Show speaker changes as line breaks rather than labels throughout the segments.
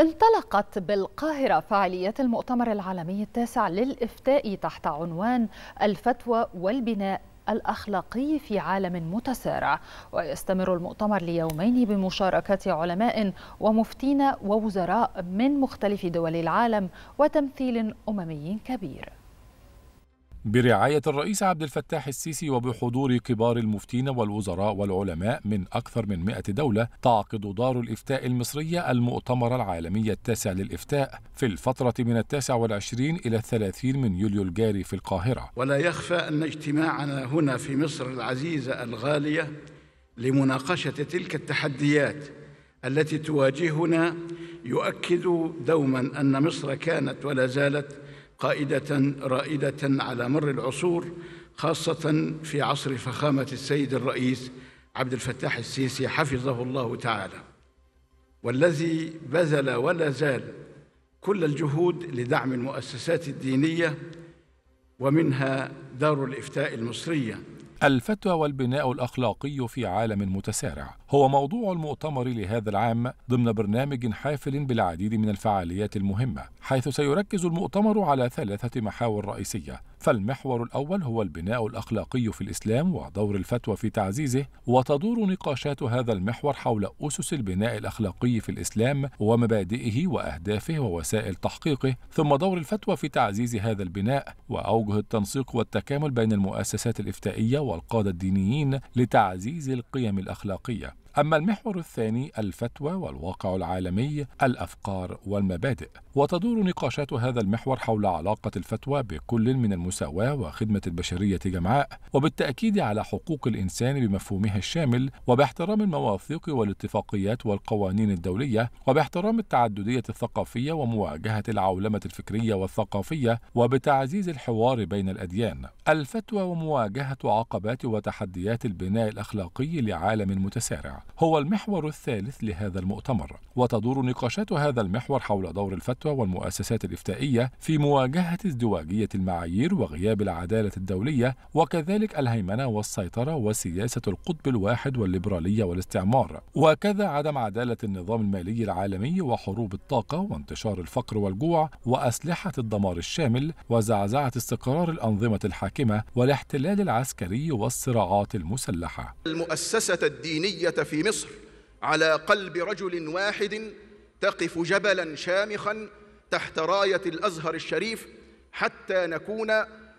انطلقت بالقاهرة فعالية المؤتمر العالمي التاسع للإفتاء تحت عنوان الفتوى والبناء الأخلاقي في عالم متسارع ويستمر المؤتمر ليومين بمشاركة علماء ومفتين ووزراء من مختلف دول العالم وتمثيل أممي كبير برعاية الرئيس عبد الفتاح السيسي وبحضور كبار المفتين والوزراء والعلماء من أكثر من 100 دولة تعقد دار الإفتاء المصرية المؤتمر العالمي التاسع للإفتاء في الفترة من التاسع والعشرين إلى الثلاثين من يوليو الجاري في القاهرة ولا يخفى أن اجتماعنا هنا في مصر العزيزة الغالية لمناقشة تلك التحديات التي تواجهنا يؤكد دوما أن مصر كانت ولا زالت قائدة رائدة على مر العصور خاصة في عصر فخامة السيد الرئيس عبد الفتاح السيسي حفظه الله تعالى والذي بذل ولا زال كل الجهود لدعم المؤسسات الدينية ومنها دار الإفتاء المصرية الفتوى والبناء الاخلاقي في عالم متسارع هو موضوع المؤتمر لهذا العام ضمن برنامج حافل بالعديد من الفعاليات المهمه حيث سيركز المؤتمر على ثلاثه محاور رئيسيه فالمحور الأول هو البناء الأخلاقي في الإسلام ودور الفتوى في تعزيزه وتدور نقاشات هذا المحور حول أسس البناء الأخلاقي في الإسلام ومبادئه وأهدافه ووسائل تحقيقه ثم دور الفتوى في تعزيز هذا البناء وأوجه التنسيق والتكامل بين المؤسسات الإفتائية والقادة الدينيين لتعزيز القيم الأخلاقية أما المحور الثاني الفتوى والواقع العالمي الأفكار والمبادئ وتدور نقاشات هذا المحور حول علاقة الفتوى بكل من المساواة وخدمة البشرية جمعاء وبالتأكيد على حقوق الإنسان بمفهومها الشامل وباحترام المواثيق والاتفاقيات والقوانين الدولية وباحترام التعددية الثقافية ومواجهة العولمة الفكرية والثقافية وبتعزيز الحوار بين الأديان الفتوى ومواجهة عقبات وتحديات البناء الأخلاقي لعالم متسارع هو المحور الثالث لهذا المؤتمر وتدور نقاشات هذا المحور حول دور الفتوى والمؤسسات الإفتائية في مواجهة ازدواجية المعايير وغياب العدالة الدولية وكذلك الهيمنة والسيطرة وسياسة القطب الواحد والليبرالية والاستعمار وكذا عدم عدالة النظام المالي العالمي وحروب الطاقة وانتشار الفقر والجوع وأسلحة الدمار الشامل وزعزعة استقرار الأنظمة الحاكمة والاحتلال العسكري والصراعات المسلحة المؤسسة الدينية في مصر على قلب رجل واحد تقف جبلا شامخا تحت رايه الازهر الشريف حتى نكون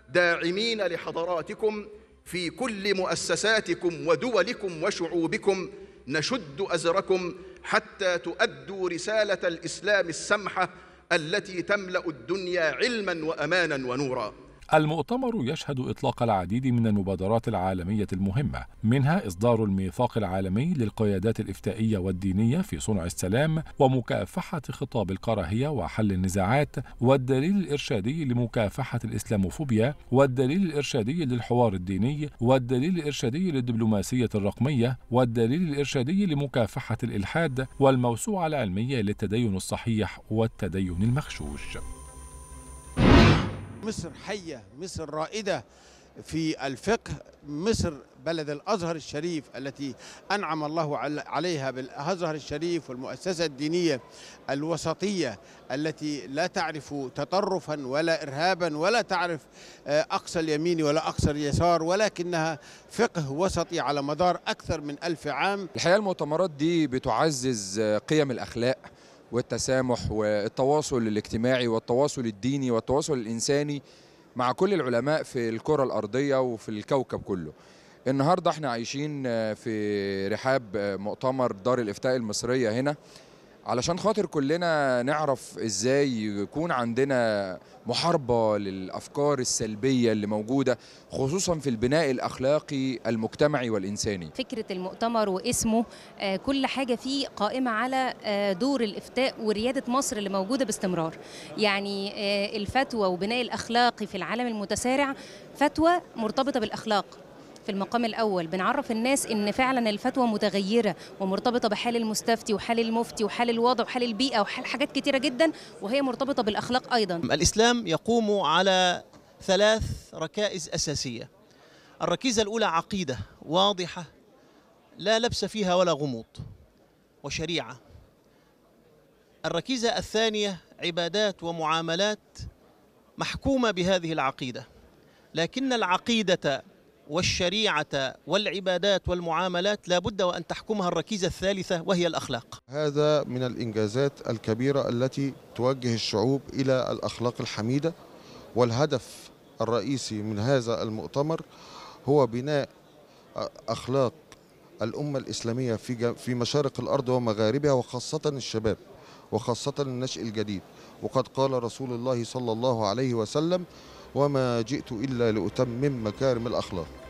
داعمين لحضراتكم في كل مؤسساتكم ودولكم وشعوبكم نشد ازركم حتى تؤدوا رساله الاسلام السمحه التي تملا الدنيا علما وامانا ونورا المؤتمر يشهد إطلاق العديد من المبادرات العالمية المهمة منها إصدار الميثاق العالمي للقيادات الإفتائية والدينية في صنع السلام ومكافحة خطاب الكراهية وحل النزاعات والدليل الإرشادي لمكافحة الإسلاموفوبيا والدليل الإرشادي للحوار الديني والدليل الإرشادي للدبلوماسية الرقمية والدليل الإرشادي لمكافحة الإلحاد والموسوعة العلمية للتدين الصحيح والتدين المغشوش مصر حية مصر رائدة في الفقه مصر بلد الأزهر الشريف التي أنعم الله عليها بالأزهر الشريف والمؤسسة الدينية الوسطية التي لا تعرف تطرفا ولا إرهابا ولا تعرف آه، أقصى اليمين ولا أقصى اليسار ولكنها فقه وسطي على مدار أكثر من ألف عام الحقيقة المؤتمرات دي بتعزز آه، قيم الأخلاق والتسامح والتواصل الاجتماعي والتواصل الديني والتواصل الإنساني مع كل العلماء في الكرة الأرضية وفي الكوكب كله النهاردة احنا عايشين في رحاب مؤتمر دار الإفتاء المصرية هنا علشان خاطر كلنا نعرف ازاي يكون عندنا محاربه للافكار السلبيه اللي موجوده خصوصا في البناء الاخلاقي المجتمعي والانساني. فكره المؤتمر واسمه آه، كل حاجه فيه قائمه على آه، دور الافتاء ورياده مصر اللي موجوده باستمرار. يعني آه، الفتوى وبناء الاخلاقي في العالم المتسارع فتوى مرتبطه بالاخلاق في المقام الأول بنعرف الناس إن فعلا الفتوى متغيرة ومرتبطة بحال المستفتي وحال المفتي وحال الوضع وحال البيئة وحال حاجات كتيرة جدا وهي مرتبطة بالأخلاق أيضا الإسلام يقوم على ثلاث ركائز أساسية الركيزة الأولى عقيدة واضحة لا لبس فيها ولا غموض وشريعة الركيزة الثانية عبادات ومعاملات محكومة بهذه العقيدة لكن العقيدة والشريعة والعبادات والمعاملات لا بد وأن تحكمها الركيزة الثالثة وهي الأخلاق هذا من الإنجازات الكبيرة التي توجه الشعوب إلى الأخلاق الحميدة والهدف الرئيسي من هذا المؤتمر هو بناء أخلاق الأمة الإسلامية في في مشارق الأرض ومغاربها وخاصة الشباب وخاصة النشء الجديد وقد قال رسول الله صلى الله عليه وسلم وما جئت إلا لأتمم مكارم الأخلاق